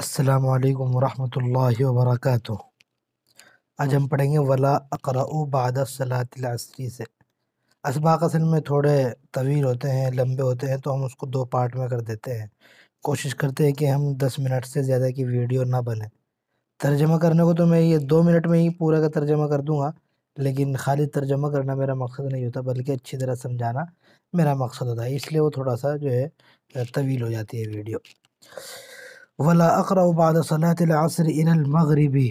السلام علیکم ورحمۃ اللہ وبرکاتہ آج ہم پڑھیں گے ولا بعد صلاۃ العصری سے اسبا اصل میں تھوڑے طویل ہوتے ہیں لمبے ہوتے ہیں تو ہم اس کو دو پارٹ میں کر دیتے ہیں کوشش کرتے ہیں کہ ہم دس منٹ سے زیادہ کی ویڈیو نہ بنیں ترجمہ کرنے کو تو میں یہ دو منٹ میں ہی پورا کا ترجمہ کر دوں گا لیکن خالی ترجمہ کرنا میرا مقصد نہیں ہوتا بلکہ اچھی طرح سمجھانا میرا مقصد ہوتا ہے اس لیے وہ تھوڑا سا جو ہے طویل ہو جاتی ہے ویڈیو ولا اقرا بعد صلی العصر تعلیہ المغربی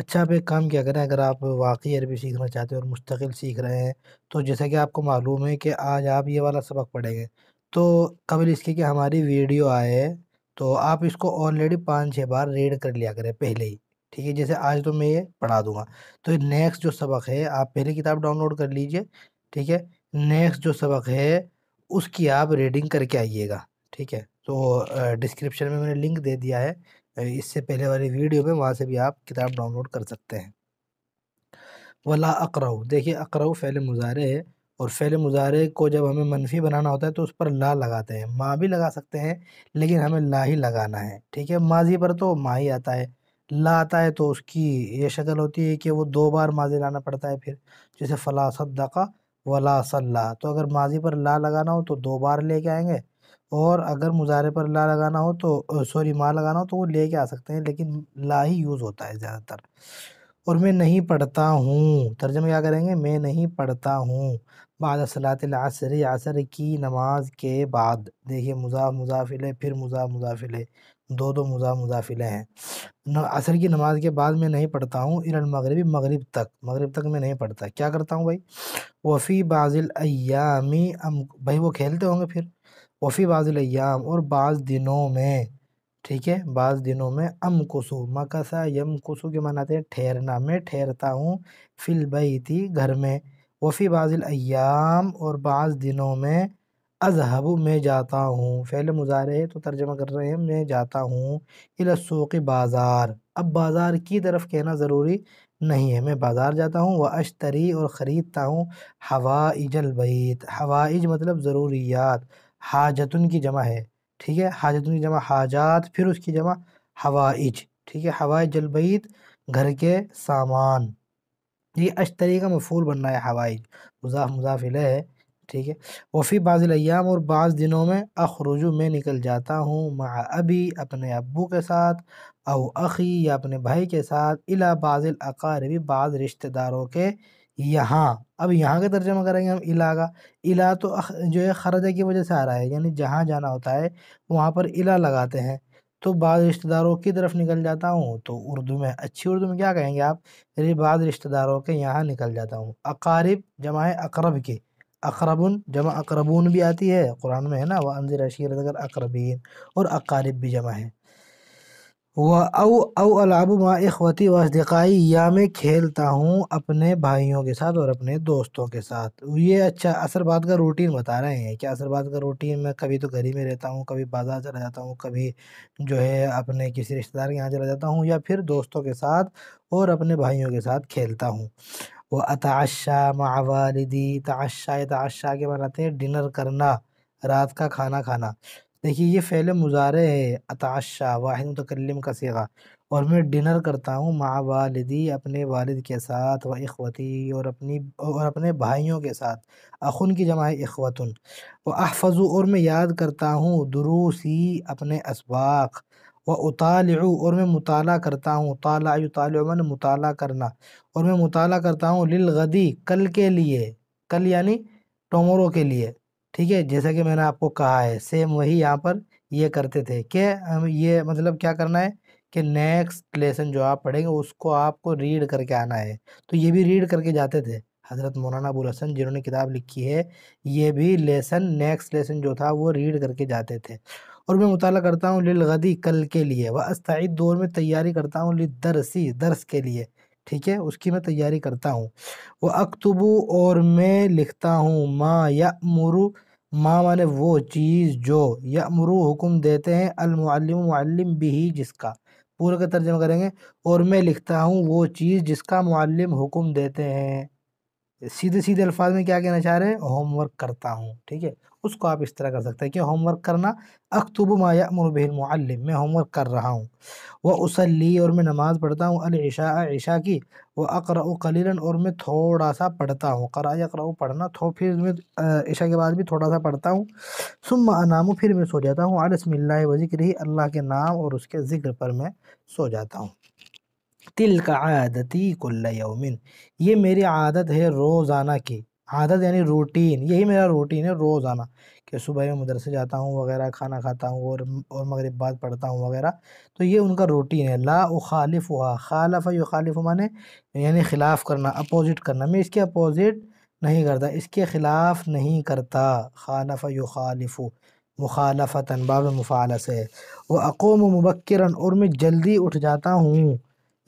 اچھا پہ کام کیا کریں اگر آپ واقعی عربی سیکھنا چاہتے ہیں اور مستقل سیکھ رہے ہیں تو جیسا کہ آپ کو معلوم ہے کہ آج آپ یہ والا سبق پڑھیں گے تو قبل اس کے کہ ہماری ویڈیو آئے تو آپ اس کو آلریڈی پانچ چھ بار ریڈ کر لیا کریں پہلے ہی ٹھیک ہے جیسے آج تو میں یہ پڑھا دوں گا تو نیکسٹ جو سبق ہے آپ پہلی کتاب ڈاؤن لوڈ کر لیجئے ٹھیک ہے نیکسٹ جو سبق ہے اس کی آپ ریڈنگ کر کے آئیے گا ٹھیک ہے تو ڈسکرپشن میں میں نے لنک دے دیا ہے اس سے پہلے والی ویڈیو میں وہاں سے بھی آپ کتاب ڈاؤن لوڈ کر سکتے ہیں ولا اکراؤ دیکھیے اکراؤ فعل مضارے ہے اور فعل مظاہرے کو جب ہمیں منفی بنانا ہوتا ہے تو اس پر لا لگاتے ہیں ماں بھی لگا سکتے ہیں لیکن ہمیں لا ہی لگانا ہے ٹھیک ہے ماضی پر تو ماں ہی آتا ہے لا آتا ہے تو اس کی یہ شکل ہوتی ہے کہ وہ دو بار ماضی لانا پڑتا ہے پھر جیسے فلاں صدقہ ولا صلاح تو اگر ماضی پر لا لگانا ہو تو دو بار لے کے آئیں گے اور اگر مظاہرے پر لا لگانا ہو تو سوری ما لگانا ہو تو وہ لے کے آ سکتے ہیں لیکن لا ہی یوز ہوتا ہے زیادہ تر اور میں نہیں پڑھتا ہوں ترجمہ کیا کریں گے میں نہیں پڑھتا ہوں بعد بعض العصر عصر کی نماز کے بعد دیکھیے مضاف مضافل پھر مضاف مضافل دو دو مضاف مزافلیں ہیں عصر کی نماز کے بعد میں نہیں پڑھتا ہوں ار المغربی مغرب تک مغرب تک میں نہیں پڑھتا کیا کرتا ہوں بھائی وفی بعض الایامی ام بھائی وہ کھیلتے ہوں گے پھر وفی بعض الیام اور بعض دنوں میں ٹھیک ہے بعض دنوں میں ام کسو مکسا یم کسو کے مناتے ہیں ٹھہرنا میں ٹھہرتا ہوں فل بیتی گھر میں وفی بعض الایام اور بعض دنوں میں اذہب میں جاتا ہوں فعل ال مظاہرے تو ترجمہ کر رہے ہیں میں جاتا ہوں السوق بازار اب بازار کی طرف کہنا ضروری نہیں ہے میں بازار جاتا ہوں وہ اشتری اور خریدتا ہوں ہوائج البیت ہوائج مطلب ضروریات حاجتن کی جمع ہے ٹھیک ہے حاجتن کی جمع حاجات پھر اس کی جمع ہوائج ٹھیک ہے ہوائج جلبیت گھر کے سامان یہ اشتری کا مفول بننا ہے ہوائج مضاف مضاف علیہ ہے ٹھیک ہے وفی بعض الایام الیام اور بعض دنوں میں اخرجو میں نکل جاتا ہوں مع ابی اپنے ابو کے ساتھ او اخی یا اپنے بھائی کے ساتھ بعض الاقاربی بعض رشتہ داروں کے یہاں اب یہاں کے ترجمہ کریں گے ہم الا کا الا تو جو ہے خرجہ کی وجہ سے آ رہا ہے یعنی جہاں جانا ہوتا ہے وہاں پر الا لگاتے ہیں تو بعض رشتہ داروں کی طرف نکل جاتا ہوں تو اردو میں اچھی اردو میں کیا کہیں گے آپ یعنی بعض رشتہ داروں کے یہاں نکل جاتا ہوں اقارب جمع اقرب کے اقربن جمع اقربون بھی آتی ہے قرآن میں ہے نا وہ عنظر اشیر اقربین اور اقارب بھی جمع ہے وہ او ما اخوتی و اصدقائی یا میں کھیلتا ہوں اپنے بھائیوں کے ساتھ اور اپنے دوستوں کے ساتھ یہ اچھا اثر بات کا روٹین بتا رہے ہیں کہ اثر بات کا روٹین میں کبھی تو گھری میں رہتا ہوں کبھی بازار چلا جاتا ہوں کبھی جو ہے اپنے کسی رشتہ دار کے یہاں چلا جاتا ہوں یا پھر دوستوں کے ساتھ اور اپنے بھائیوں کے ساتھ کھیلتا ہوں وہ مع والدی تعشا تعشا کے بناتے ہیں ڈنر کرنا رات کا کھانا کھانا دیکھیے یہ فعل مظاہرے ہے اتعشا واحد متکلم کا سیغہ اور میں ڈنر کرتا ہوں مع والدی اپنے والد کے ساتھ و اخوتی اور اپنی اور اپنے بھائیوں کے ساتھ اخن کی جمع اخوتن و احفظ اور میں یاد کرتا ہوں دروسی اپنے اسباق و اطالع اور میں مطالعہ کرتا ہوں طالع من مطالعہ کرنا اور میں مطالعہ کرتا ہوں للغدی کل کے لیے کل یعنی ٹومورو کے لیے ٹھیک ہے جیسا کہ میں نے آپ کو کہا ہے سیم وہی یہاں پر یہ کرتے تھے کہ ہم یہ مطلب کیا کرنا ہے کہ نیکسٹ لیسن جو آپ پڑھیں گے اس کو آپ کو ریڈ کر کے آنا ہے تو یہ بھی ریڈ کر کے جاتے تھے حضرت مولانا ابو الحسن جنہوں نے کتاب لکھی ہے یہ بھی لیسن نیکسٹ لیسن جو تھا وہ ریڈ کر کے جاتے تھے اور میں مطالعہ کرتا ہوں للغدی کل کے لیے وہ استھای دور میں تیاری کرتا ہوں لدرسی درس کے لیے ٹھیک ہے اس کی میں تیاری کرتا ہوں وہ اکتبو اور میں لکھتا ہوں ماں مرو ماں مانے وہ چیز جو یا مرو حکم دیتے ہیں المعلم معلم بھی جس کا پورا کا ترجمہ کریں گے اور میں لکھتا ہوں وہ چیز جس کا معلم حکم دیتے ہیں سیدھے سیدھے الفاظ میں کیا کہنا چاہ رہے ہیں ہوم ورک کرتا ہوں ٹھیک ہے اس کو آپ اس طرح کر سکتے ہیں کہ ہوم ورک کرنا ما یامر به المعلم میں ہوم ورک کر رہا ہوں وہ اصلی اور میں نماز پڑھتا ہوں العشاء عشاء کی وہ اقرا قلیلا اور میں تھوڑا سا پڑھتا ہوں قرآ اکرا پڑھنا تو پھر میں عشاء کے بعد بھی تھوڑا سا پڑھتا ہوں انام پھر میں سو جاتا ہوں علسم اللہ ذکر ہی اللہ کے نام اور اس کے ذکر پر میں سو جاتا ہوں تل کا عادتی یومن یہ میری عادت ہے روزانہ کی عادت یعنی روٹین یہی میرا روٹین ہے روزانہ کہ صبح میں مدرسے جاتا ہوں وغیرہ کھانا کھاتا ہوں اور اور مغرب بات پڑھتا ہوں وغیرہ تو یہ ان کا روٹین ہے لا اخالف ہوا خالف یخالف خالف نے یعنی خلاف کرنا اپوزٹ کرنا میں اس کے اپوزٹ نہیں کرتا اس کے خلاف نہیں کرتا خالف یوخالف و مخالف تنباء و ہے وہ اقوم و مبکراً اور میں جلدی اٹھ جاتا ہوں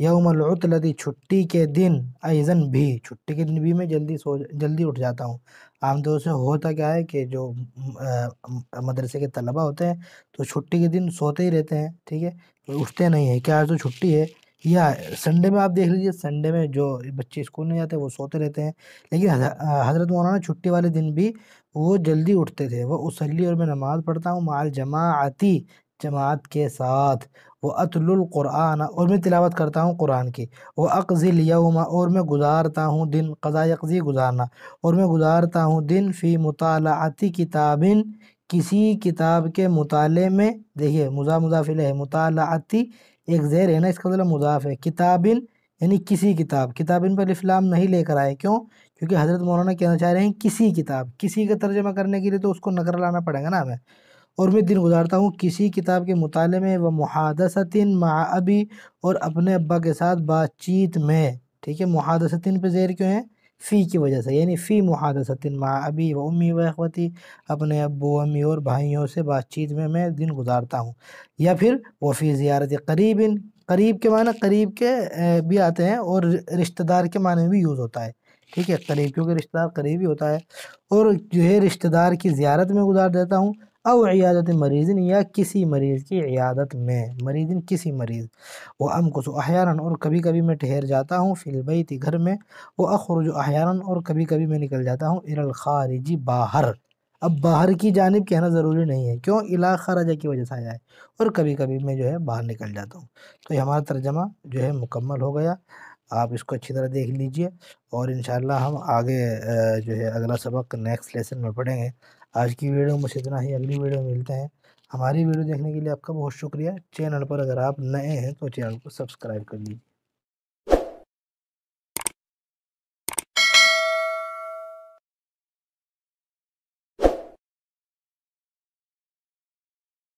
یوم العطلتی چھٹی کے دن ایزن بھی چھٹی کے دن بھی میں جلدی سو جلدی اٹھ جاتا ہوں عام طور سے ہوتا کیا ہے کہ جو مدرسے کے طلبہ ہوتے ہیں تو چھٹی کے دن سوتے ہی رہتے ہیں ٹھیک ہے اٹھتے نہیں ہیں کیا آج تو چھٹی ہے یا سنڈے میں آپ دیکھ لیجیے سنڈے میں جو بچے اسکول نہیں جاتے وہ سوتے رہتے ہیں لیکن حضرت مولانا چھٹی والے دن بھی وہ جلدی اٹھتے تھے وہ اسلی اور میں نماز پڑھتا ہوں مال جماعتی جماعت کے ساتھ وہ عطل القرآن اور میں تلاوت کرتا ہوں قرآن کی وہ اقضل یوم اور میں گزارتا ہوں دن قضاء اقضی گزارنا اور میں گزارتا ہوں دن فی مطالعاتی کتاب کسی کتاب کے مطالعے میں دیکھیے مضاف مضافل ہے مطالعاتی ایک زیر ہے نا اس کا ذرا مطلب مضاف ہے کتابن یعنی کسی کتاب کتابن پر الفلام نہیں لے کر آئے کیوں کیونکہ حضرت مولانا کہنا چاہ رہے ہیں کسی کتاب کسی کا ترجمہ کرنے کے لیے تو اس کو نگر لانا پڑے گا نا ہمیں اور میں دن گزارتا ہوں کسی کتاب کے مطالعے میں و مہادثن مع ابی اور اپنے ابا کے ساتھ بات چیت میں ٹھیک ہے محادثتن پہ زیر کیوں ہیں فی کی وجہ سے یعنی فی محادثتن مع ابی و امی اخوتی اپنے ابو امی اور بھائیوں سے بات چیت میں میں دن گزارتا ہوں یا پھر وہ فی زیارت قریب قریب کے معنی قریب کے بھی آتے ہیں اور رشتہ دار کے معنی میں بھی یوز ہوتا ہے ٹھیک ہے قریب کیونکہ رشتہ دار قریب ہی ہوتا ہے اور جو ہے رشتہ دار کی زیارت میں گزار دیتا ہوں او عیادت مریض یا کسی مریض کی عیادت میں مریض کسی مریض وہ ام کس اور کبھی کبھی میں ٹھہر جاتا ہوں فی البع تھی گھر میں وہ اخرج احیاراً اور کبھی کبھی میں نکل جاتا ہوں ارل باہر اب باہر کی جانب کہنا ضروری نہیں ہے کیوں علاخا خارجہ کی وجہ سے آیا ہے اور کبھی کبھی میں جو ہے باہر نکل جاتا ہوں تو یہ ہمارا ترجمہ جو ہے مکمل ہو گیا آپ اس کو اچھی طرح دیکھ لیجئے اور انشاءاللہ ہم آگے جو ہے اگلا سبق نیکسٹ لیسن میں پڑھیں گے آج کی ویڈیو سے اتنا ہی اگلی ویڈیو ملتے ہیں ہماری ویڈیو دیکھنے کے لیے آپ کا بہت شکریہ چینل پر اگر آپ نئے ہیں تو چینل کو سبسکرائب کر لیجیے